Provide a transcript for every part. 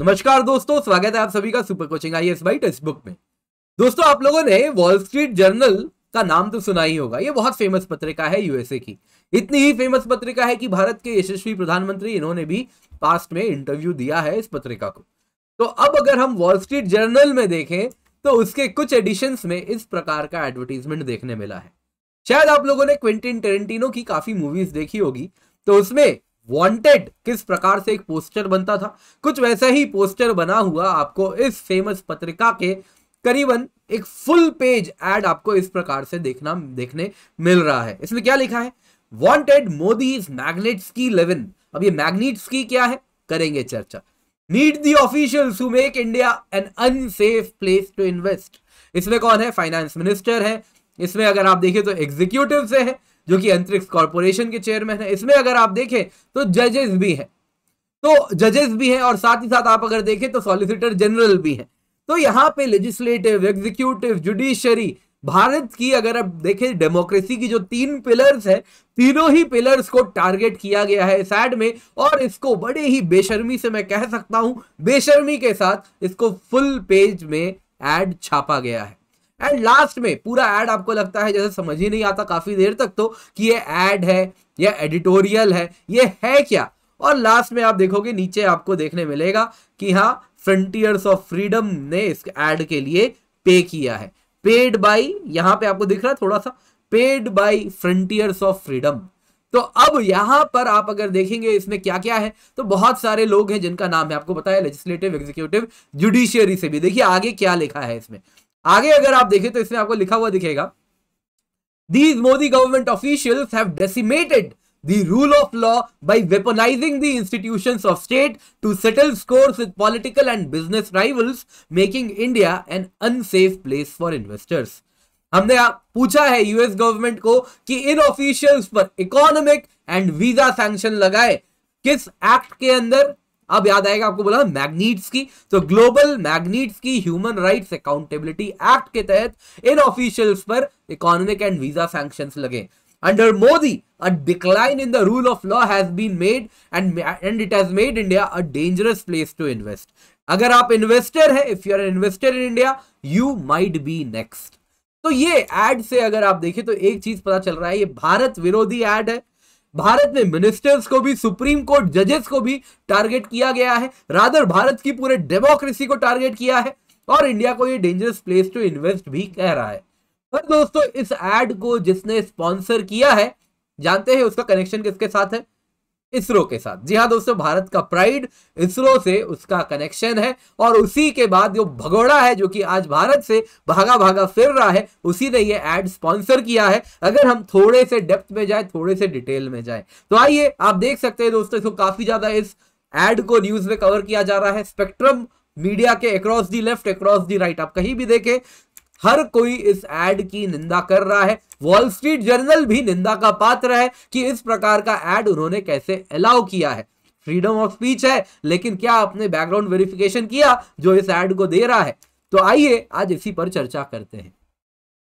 नमस्कार दोस्तों स्वागत है आप सभी का super coaching I S by textbook में दोस्तों आप लोगों ने वॉल स्ट्रीट जर्नल का नाम तो सुना ही होगा ये बहुत फेमस पत्रिका है यूएसए की इतनी ही फेमस पत्रिका है कि भारत के यशस्वी प्रधानमंत्री इन्होंने भी पास्ट में इंटरव्यू दिया है इस पत्रिका को तो अब अगर हम वॉल स्ट्रीट जर्नल में देखें तो उसके कुछ एडिशन में इस प्रकार का एडवर्टीजमेंट देखने मिला है शायद आप लोगों ने क्विंटिन टेरेंटिनो की काफी मूवीज देखी होगी तो उसमें वांटेड किस प्रकार से एक पोस्टर बनता था कुछ वैसा ही पोस्टर बना हुआ आपको इस फेमस पत्रिका के करीबन एक फुल पेज एड आपको इस प्रकार से देखना देखने मिल रहा है इसमें क्या लिखा है वांटेड मोदी मैग्नेट्स की लेवन अब ये मैग्नेट्स की क्या है करेंगे चर्चा need the official to make India an unsafe place to invest इसमें कौन है फाइनेंस मिनिस्टर है इसमें अगर आप देखिए तो एग्जीक्यूटिव से है जो कि अंतरिक्ष कॉरपोरेशन के चेयरमैन है इसमें अगर आप देखें तो जजेस भी हैं तो जजेस भी हैं और साथ ही साथ आप अगर देखें तो सॉलिसिटर जनरल भी हैं तो यहाँ पे लेजिस्लेटिव एग्जीक्यूटिव जुडिशरी भारत की अगर आप देखें डेमोक्रेसी की जो तीन पिलर्स है तीनों ही पिलर्स को टारगेट किया गया है इस एड में और इसको बड़े ही बेशर्मी से मैं कह सकता हूं बेशर्मी के साथ इसको फुल पेज में एड छापा गया है एंड लास्ट में पूरा एड आपको लगता है जैसे समझ ही नहीं आता काफी देर तक तो कि ये एड है या एडिटोरियल है ये है क्या और लास्ट में आप देखोगे नीचे आपको देखने मिलेगा कि हाँ फ्रंटियर्स ऑफ फ्रीडम ने इस एड के लिए पे किया है पेड बाई यहाँ पे आपको दिख रहा है थोड़ा सा paid by frontiers of freedom तो अब यहां पर आप अगर देखेंगे इसमें क्या क्या है तो बहुत सारे लोग हैं जिनका नाम है आपको बताया लेजिस्लेटिव एग्जीक्यूटिव जुडिशियरी से भी देखिए आगे क्या लिखा है इसमें आगे अगर आप देखें तो इसमें आपको लिखा हुआ दिखेगा these Modi government officials have decimated the rule of law by weaponizing the institutions of state to settle scores with political and business rivals making india an unsafe place for investors हमने पूछा है यूएस गवर्नमेंट को कि इन officials पर economic and visa sanction लगाए किस act के अंदर अब याद आएगा आपको बोला मैग्नीट्स की तो ग्लोबल मैग्नीट्स की ह्यूमन राइट्स अकाउंटेबिलिटी एक्ट के तहत इन ऑफिशियल्स पर इकोनॉमिक एंड वीजा सैंक्शन लगे under Modi a decline in the rule of law has been made and and it has made india a dangerous place to invest अगर आप investor है if you are investor in India you might be next तो ये add से अगर आप देखें तो एक चीज पता चल रहा है ये भारत विरोधी एड है भारत में मिनिस्टर्स को भी सुप्रीम कोर्ट जजेस को भी टारगेट किया गया है राधर भारत की पूरे डेमोक्रेसी को टारगेट किया है और इंडिया को ये डेंजरस प्लेस टू इन्वेस्ट भी कह रहा है पर दोस्तों इस एड को जिसने स्पॉन्सर किया है जानते हैं उसका कनेक्शन किसके साथ है इसरो के साथ जी हाँ दोस्तों भारत का प्राइड इसरो से उसका कनेक्शन है और उसी के बाद जो भगोड़ा है जो कि आज भारत से भागा भागा फिर रहा है उसी ने ये एड स्पॉन्सर किया है अगर हम थोड़े से डेप्थ में जाए थोड़े से डिटेल में जाए तो आइए आप देख सकते हैं दोस्तों इसको काफी ज्यादा इस एड को न्यूज में कवर किया जा रहा है स्पेक्ट्रम मीडिया के across the left across the right आप कहीं भी देखें हर कोई इस एड की निंदा कर रहा है वॉल स्ट्रीट जर्नल भी निंदा का पात्र है कि इस प्रकार का एड उन्होंने कैसे अलाउ किया है फ्रीडम ऑफ स्पीच है लेकिन क्या आपने बैकग्राउंड वेरिफिकेशन किया जो इस एड को दे रहा है तो आइए आज इसी पर चर्चा करते हैं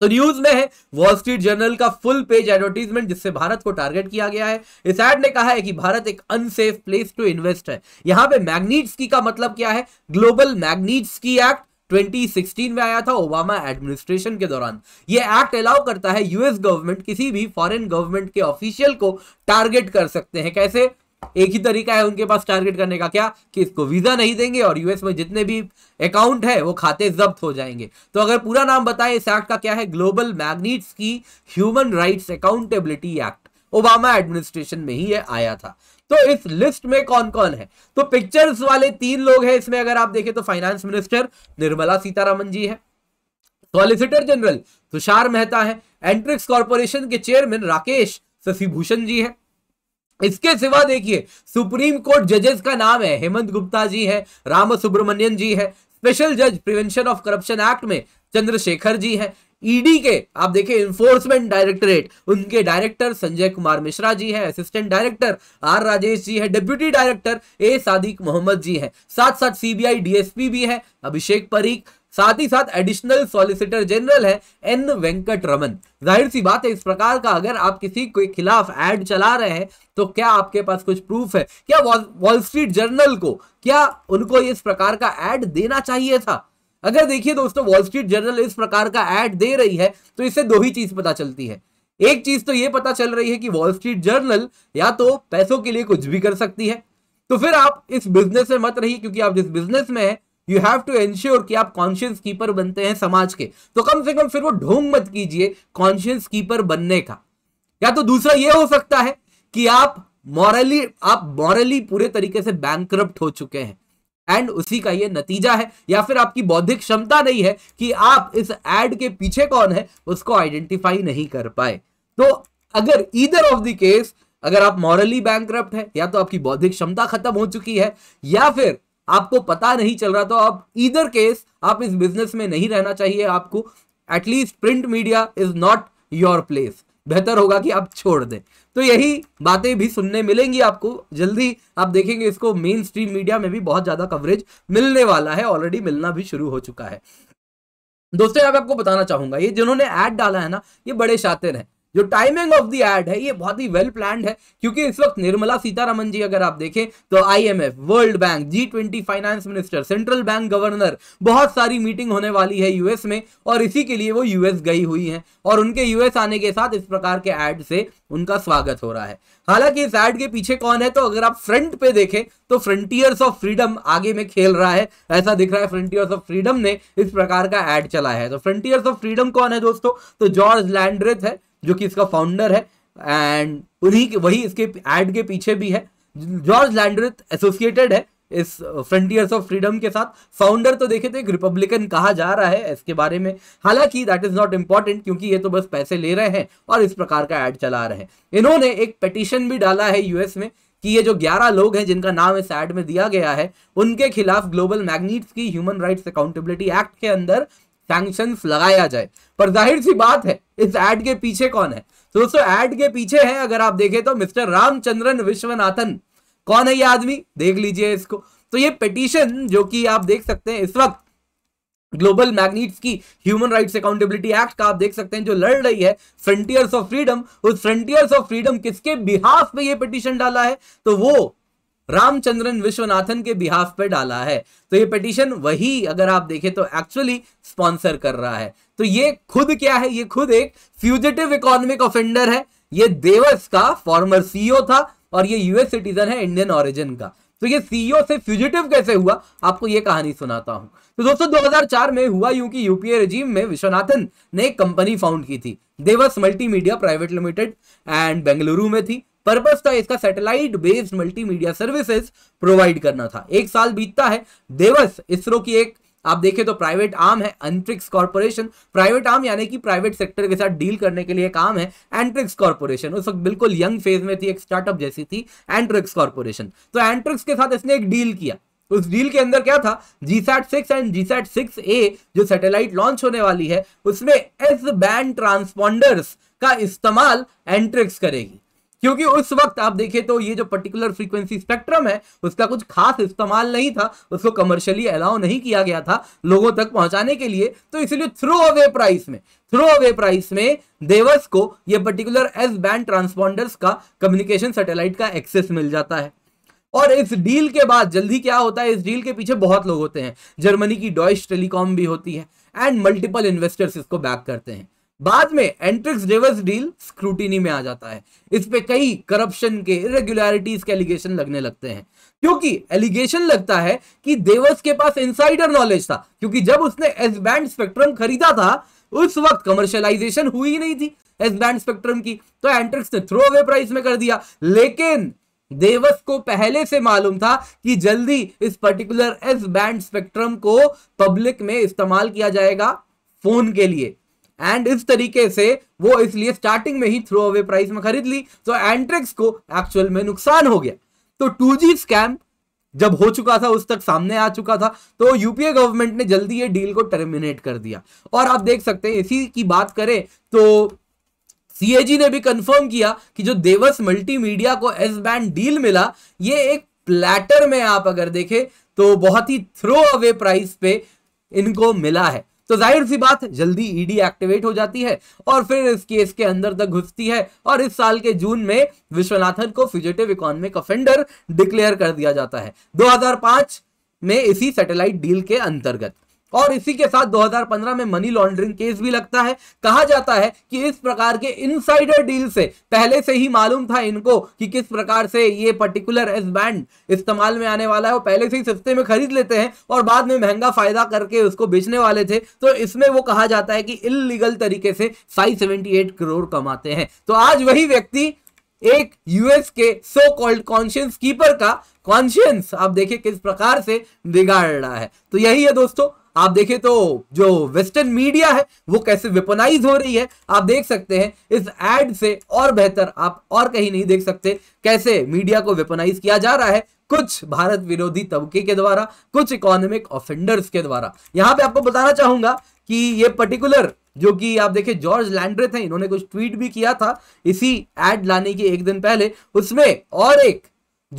तो न्यूज में है वॉल स्ट्रीट जर्नल का फुल पेज एडवर्टीजमेंट जिससे भारत को टारगेट किया गया है इस एड ने कहा है कि भारत एक अनसेफ प्लेस टू इन्वेस्ट है यहां पे मैग्नीट्स की का मतलब क्या है ग्लोबल मैग्नीट्स की एक्ट 2016 में आया था ओबामा एडमिनिस्ट्रेशन के दौरान ये एक्ट अलाउ करता है यूएस गवर्नमेंट किसी भी फॉरेन गवर्नमेंट के ऑफिशियल को टारगेट कर सकते हैं कैसे एक ही तरीका है उनके पास टारगेट करने का क्या कि इसको वीजा नहीं देंगे और यूएस में जितने भी अकाउंट है वो खाते जब्त हो जाएंगे तो अगर पूरा नाम बताएं इस एक्ट का क्या है ग्लोबल मैग्नीट्स की human rights accountability act Obama administration में ही ये आया था तो इस लिस्ट में कौन कौन है तो पिक्चर्स वाले तीन लोग हैं इसमें अगर आप देखें तो फाइनेंस मिनिस्टर निर्मला सीतारामन जी है सॉलिसिटर जनरल तुषार मेहता है एंट्रिक्स कॉरपोरेशन के चेयरमैन राकेश शशिभूषण जी है इसके सिवा देखिए सुप्रीम कोर्ट जजेस का नाम है हेमंत गुप्ता जी है राम सुब्रमण्यन जी है स्पेशल जज प्रिवेंशन ऑफ करप्शन एक्ट में चंद्रशेखर जी हैं ईडी e के आप देखिए इन्फोर्समेंट डायरेक्टरेट उनके डायरेक्टर संजय कुमार मिश्रा जी हैं assistant director R Rajesh ji हैं deputy director A Sadiq Mohammad ji हैं साथ साथ सीबीआई डीएसपी भी है अभिषेक परीक साथ ही साथ एडिशनल सॉलिसिटर जनरल है एन वेंकट रमन जाहिर सी बात है इस प्रकार का अगर आप किसी के खिलाफ एड चला रहे हैं तो क्या आपके पास कुछ प्रूफ है क्या वॉल स्ट्रीट जर्नल को क्या उनको इस प्रकार का एड देना चाहिए था अगर देखिए दोस्तों वॉल स्ट्रीट जर्नल इस प्रकार का एड दे रही है तो इससे दो ही चीज पता चलती है एक चीज तो ये पता चल रही है कि वॉल स्ट्रीट जर्नल या तो पैसों के लिए कुछ भी कर सकती है तो फिर आप इस बिजनेस में मत रहिए क्योंकि आप जिस बिजनेस में है यू हैव टू एंश्योर कि आप कॉन्शियस कीपर बनते हैं समाज के तो कम से कम फिर वो ढोंग मत कीजिए कॉन्शियस कीपर बनने का या तो दूसरा ये हो सकता है कि आप मॉरली आप मॉरली पूरे तरीके से बैंक हो चुके हैं एंड उसी का ये नतीजा है या फिर आपकी बौद्धिक क्षमता नहीं है कि आप इस एड के पीछे कौन है उसको आइडेंटिफाई नहीं कर पाए तो अगर इधर ऑफ द केस अगर आप मॉरली बैंक है या तो आपकी बौद्धिक क्षमता खत्म हो चुकी है या फिर आपको पता नहीं चल रहा तो आप इधर केस आप इस बिजनेस में नहीं रहना चाहिए आपको at least print media is not your place बेहतर होगा कि आप छोड़ दें तो यही बातें भी सुनने मिलेंगी आपको जल्दी आप देखेंगे इसको मेन स्ट्रीम मीडिया में भी बहुत ज़्यादा कवरेज मिलने वाला है ऑलरेडी मिलना भी शुरू हो चुका है दोस्तों आपको बताना चाहूंगा ये जिन्होंने ऐड डाला है ना ये बड़े शातिर हैं जो टाइमिंग ऑफ दी एड है ये बहुत ही वेल प्लान है क्योंकि इस वक्त निर्मला सीतारमन जी अगर आप देखें तो IMF, world bank G twenty finance minister central bank governor बहुत सारी मीटिंग होने वाली है यूएस में और इसी के लिए वो यूएस गई हुई हैं और उनके यूएस आने के साथ इस प्रकार के एड से उनका स्वागत हो रहा है हालांकि इस एड के पीछे कौन है तो अगर आप फ्रंट पे देखें तो फ्रंटियर्स ऑफ फ्रीडम आगे में खेल रहा है ऐसा दिख रहा है फ्रंटियर्स ऑफ फ्रीडम ने इस प्रकार का एड चलाया है तो फ्रंटियर्स ऑफ फ्रीडम कौन है दोस्तों तो जॉर्ज लैंड्रेथ है जो कि इसका फाउंडर है एंड उन्हीं वही इसके एड के पीछे भी है जॉर्ज लैंड्रिथ एसोसिएटेड है इस फ्रंटियर्स ऑफ फ्रीडम के साथ फाउंडर तो देखे थे तो एक रिपब्लिकन कहा जा रहा है इसके बारे में हालांकि दैट इज नॉट इंपॉर्टेंट क्योंकि ये तो बस पैसे ले रहे हैं और इस प्रकार का एड चला रहे हैं इन्होंने एक पटिशन भी डाला है यूएस में कि ये जो 11 लोग हैं जिनका नाम इस एड में दिया गया है उनके खिलाफ ग्लोबल मैग्नीट्स की ह्यूमन राइट्स अकाउंटेबिलिटी एक्ट के अंदर सैंक्शन लगाया जाए पर जाहिर सी बात है इस एड के पीछे कौन है तो दोस्तों एड के पीछे है अगर आप देखें तो मिस्टर रामचंद्रन विश्वनाथन कौन है ये आदमी देख लीजिए इसको तो ये पिटीशन जो कि आप देख सकते हैं इस वक्त ग्लोबल मैग्नेट्स की ह्यूमन राइट्स अकाउंटेबिलिटी एक्ट का आप देख सकते हैं जो लड़ रही है फ्रंटियर्स ऑफ फ्रीडम उस फ्रंटियर्स ऑफ फ्रीडम किसके बिहाफ पे ये पिटीशन डाला है तो वो रामचंद्रन विश्वनाथन के बिहाफ पर डाला है तो ये पिटिशन वही अगर आप देखें तो एक्चुअली स्पॉन्सर कर रहा है तो ये खुद क्या है ये खुद एक फ्यूजिटिव इकोनॉमिक ऑफेंडर है ये देवस का फॉर्मर सीईओ e था और ये यूएस सिटीजन है इंडियन ऑरिजिन का तो ये सीईओ e से फ्यूजिटिव कैसे हुआ आपको ये कहानी सुनाता हूं तो दोस्तों 2004 में हुआ यूं कि यूपीए रजीम में विश्वनाथन ने एक कंपनी फाउंड की थी Devas multimedia private limited and Bengaluru में थी पर्पज था इसका satellite based multimedia services provide करना था एक साल बीतता है देवस इसरो की एक आप देखें तो प्राइवेट आर्म है एंट्रिक्स कॉर्पोरेशन प्राइवेट आर्म यानी कि प्राइवेट सेक्टर के साथ डील करने के लिए काम है एंट्रिक्स कॉर्पोरेशन उस वक्त बिल्कुल यंग फेज में थी एक स्टार्टअप जैसी थी एंट्रिक्स कॉर्पोरेशन तो एंट्रिक्स के साथ इसने एक डील किया उस डील के अंदर क्या था G sat six and G sat six A जो सैटेलाइट लॉन्च होने वाली है उसमें एस बैंड ट्रांसपॉन्डर्स का इस्तेमाल एंट्रिक्स करेगी क्योंकि उस वक्त आप देखें तो ये जो पर्टिकुलर फ्रीक्वेंसी स्पेक्ट्रम है उसका कुछ खास इस्तेमाल नहीं था उसको कमर्शियली अलाउ नहीं किया गया था लोगों तक पहुंचाने के लिए तो इसलिए थ्रो अवे प्राइस में थ्रो अवे प्राइस में देवस को ये पर्टिकुलर एस बैंड ट्रांसपॉन्डर्स का कम्युनिकेशन सेटेलाइट का एक्सेस मिल जाता है और इस डील के बाद जल्दी क्या होता है इस डील के पीछे बहुत लोग होते हैं जर्मनी की डॉइश टेलीकॉम भी होती है एंड मल्टीपल इन्वेस्टर्स इसको बैक करते हैं बाद में एंट्रिक्स डेवस डील स्क्रूटिनी में आ जाता है इस पे कई करप्शन के इरेग्युलरिटीज के एलिगेशन लगने लगते हैं क्योंकि एलिगेशन लगता है कि देवस के पास इनसाइडर नॉलेज था क्योंकि जब उसने एस बैंड स्पेक्ट्रम खरीदा था उस वक्त कमर्शियलाइजेशन हुई ही नहीं थी एस बैंड स्पेक्ट्रम की तो एंट्रिक्स ने थ्रो अवे प्राइस में कर दिया लेकिन देवस को पहले से मालूम था कि जल्दी इस पर्टिकुलर एस बैंड स्पेक्ट्रम को पब्लिक में इस्तेमाल किया जाएगा फोन के लिए एंड इस तरीके से वो इसलिए स्टार्टिंग में ही थ्रो अवे प्राइस में खरीद ली तो एंट्रिक्स को एक्चुअल में नुकसान हो गया तो टू स्कैम जब हो चुका था उस तक सामने आ चुका था तो यूपीए गवर्नमेंट ने जल्दी ये डील को टर्मिनेट कर दिया और आप देख सकते हैं इसी की बात करें तो सीएजी ने भी कंफर्म किया कि जो देवस मल्टीमीडिया को एस बैंड डील मिला ये एक प्लेटर में आप अगर देखें तो बहुत ही थ्रो अवे प्राइस पे इनको मिला है तो जाहिर सी बात जल्दी ईडी e एक्टिवेट हो जाती है और फिर इस केस के अंदर तक घुसती है और इस साल के जून में विश्वनाथन को फिजिटिव इकोनॉमिक अफेंडर डिक्लेयर कर दिया जाता है दो में इसी सैटेलाइट डील के अंतर्गत और इसी के साथ 2015 में मनी लॉन्ड्रिंग केस भी लगता है कहा जाता है कि इस प्रकार के इनसाइडर डील से पहले से ही मालूम था इनको कि किस प्रकार से ये पर्टिकुलर एस बैंड इस्तेमाल में आने वाला है वो पहले से ही सस्ते में खरीद लेते हैं और बाद में महंगा फायदा करके उसको बेचने वाले थे तो इसमें वो कहा जाता है कि इलीगल तरीके से फाइव करोड़ कमाते हैं तो आज वही व्यक्ति एक यूएस के सो कॉल्ड कॉन्शियंस कीपर का कॉन्शियंस आप देखिए किस प्रकार से बिगाड़ रहा है तो यही है दोस्तों आप देखें तो जो वेस्टर्न मीडिया है वो कैसे वेपनाइज हो रही है आप देख सकते हैं इस एड से और बेहतर आप और कहीं नहीं देख सकते कैसे मीडिया को वेपनाइज किया जा रहा है कुछ भारत विरोधी तबके के द्वारा कुछ इकोनॉमिक ऑफेंडर्स के द्वारा यहां पे आपको बताना चाहूंगा कि ये पर्टिकुलर जो कि आप देखें जॉर्ज लैंड्रे थे इन्होंने कुछ ट्वीट भी किया था इसी एड लाने के एक दिन पहले उसमें और एक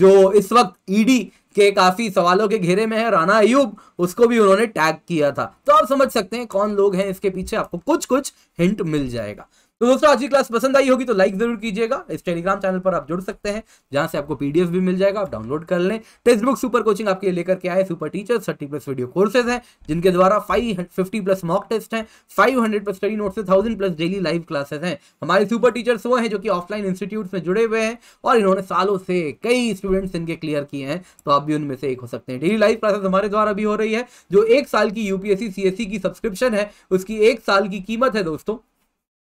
जो इस वक्त ईडी के काफ़ी सवालों के घेरे में है राणा अयूब उसको भी उन्होंने टैग किया था तो आप समझ सकते हैं कौन लोग हैं इसके पीछे आपको कुछ कुछ हिंट मिल जाएगा तो दोस्तों आज की क्लास पसंद आई होगी तो लाइक जरूर कीजिएगा इस टेलीग्राम चैनल पर आप जुड़ सकते हैं जहां से आपको पीडीएफ भी मिल जाएगा आप डाउनलोड कर लें टेक्स बुक सुपर कोचिंग आपके लेकर के आए super teacher thirty plus video courses हैं जिनके द्वारा five fifty plus mock test हैं five hundred plus study notes thousand plus daily live classes हैं हमारे सुपर टीचर्स वो हैं जो कि ऑफलाइन इंस्टीट्यूट में जुड़े हुए हैं और इन्होंने सालों से कई स्टूडेंट्स इनके क्लियर किए हैं तो आप भी उनमें से एक हो सकते हैं डेली लाइव क्लासेस हमारे द्वारा भी हो रही है जो एक साल की यूपीएससी सीएससी की सब्सक्रिप्शन है उसकी एक साल की कीमत है दोस्तों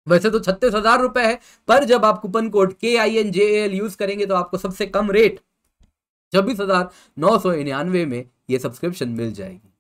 वैसे तो छत्तीस हजार रुपए है पर जब आप कूपन कोड के I N J L use करेंगे तो आपको सबसे कम रेट छब्बीस हजार नौ सौ निन्यानवे में ये सब्सक्रिप्शन मिल जाएगी